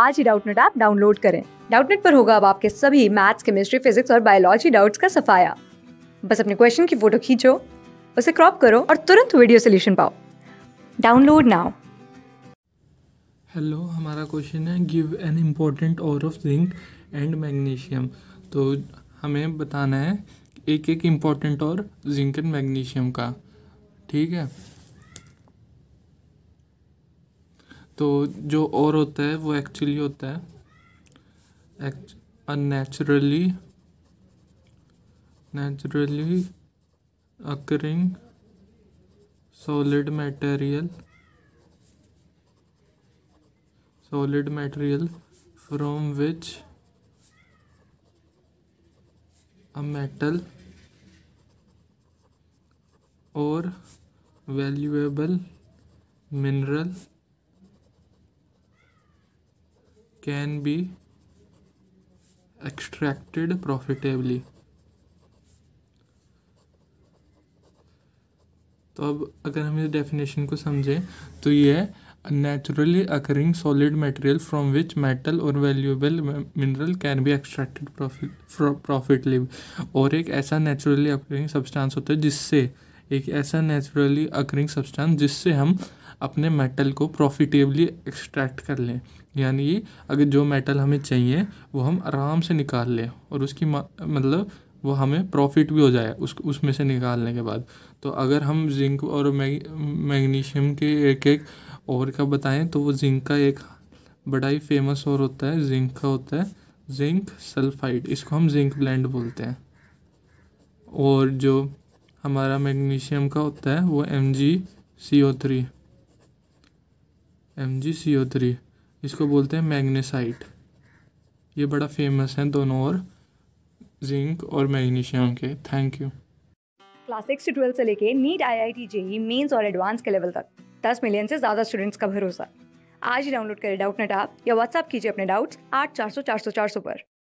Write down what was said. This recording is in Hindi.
आज ही डाउटनेट ऐप डाउनलोड करें डाउटनेट पर होगा अब आपके सभी मैथ्स केमिस्ट्री फिजिक्स और बायोलॉजी डाउट्स का सफाया बस अपने क्वेश्चन की फोटो खींचो उसे क्रॉप करो और तुरंत वीडियो सोल्यूशन पाओ डाउनलोड नाउ हेलो हमारा क्वेश्चन है give an important ore of zinc and magnesium तो हमें बताना है एक एक इम्पॉर्टेंट और जिंक एंड मैग्नीशियम का ठीक है तो जो और होता है वो एक्चुअली होता है unnaturally naturally occurring solid material solid material from which a metal or valuable mineral can be extracted profitably तो अब अगर हम इस डेफिनेशन को समझें तो ये naturally occurring solid material from which metal or valuable mineral can be extracted profit profitably और एक ऐसा नेचुरली अकरिंग सब्सटेंस होता है जिससे एक ऐसा नेचुरली अकरिंग सब्सटेंस जिससे हम अपने मेटल को प्रॉफिटेबली एक्सट्रैक्ट कर लें यानी अगर जो मेटल हमें चाहिए वो हम आराम से निकाल लें और उसकी मतलब वो हमें प्रॉफिट भी हो जाए उस उसमें से निकालने के बाद तो अगर हम जिंक और मैग्नीशियम के एक एक और का बताएं तो वो जिंक का एक बड़ा ही फेमस और होता है जिंक का होता है जिंक सल्फाइड इसको हम जिंक ब्लेंड बोलते हैं और जो हमारा मैग्नीशियम का होता है वो M G C O three M G C O three इसको बोलते हैं मैग्नेसाइट ये बड़ा फेमस है दोनों और जिंक और मैग्नीशियम के थैंक यू क्लास सिक्स से ट्वेल्थ से लेके NEET I I T JEE mains और एडवांस के लेवल तक दस मिलियन से ज़्यादा स्टूडेंट्स का भरोसा आज ही डाउनलोड करें डाउट नेट आप या व्हाट्सअप कीजिए अपने डाउट्स आठ चार सौ चार सौ चार सौ पर